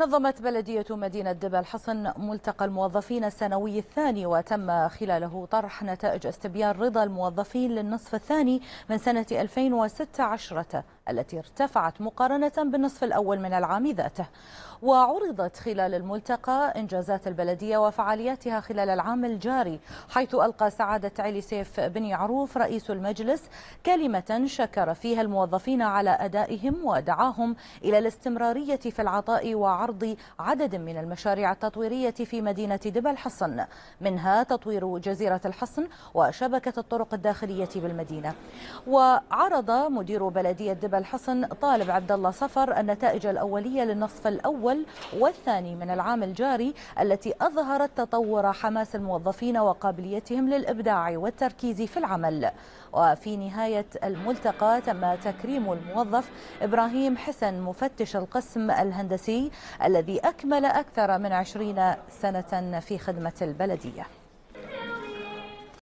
نظمت بلدية مدينة دبا الحصن ملتقى الموظفين السنوي الثاني وتم خلاله طرح نتائج استبيان رضا الموظفين للنصف الثاني من سنة 2016 التي ارتفعت مقارنة بالنصف الأول من العام ذاته وعرضت خلال الملتقى إنجازات البلدية وفعالياتها خلال العام الجاري حيث ألقى سعادة علي سيف بن يعروف رئيس المجلس كلمة شكر فيها الموظفين على أدائهم ودعاهم إلى الاستمرارية في العطاء وعرض عدد من المشاريع التطويرية في مدينة دبا الحصن منها تطوير جزيرة الحصن وشبكة الطرق الداخلية بالمدينة وعرض مدير بلدية دبا غالب الحصن طالب عبد الله صفر النتائج الأولية للنصف الأول والثاني من العام الجاري التي أظهرت تطور حماس الموظفين وقابليتهم للإبداع والتركيز في العمل وفي نهاية الملتقى تم تكريم الموظف إبراهيم حسن مفتش القسم الهندسي الذي أكمل أكثر من عشرين سنة في خدمة البلدية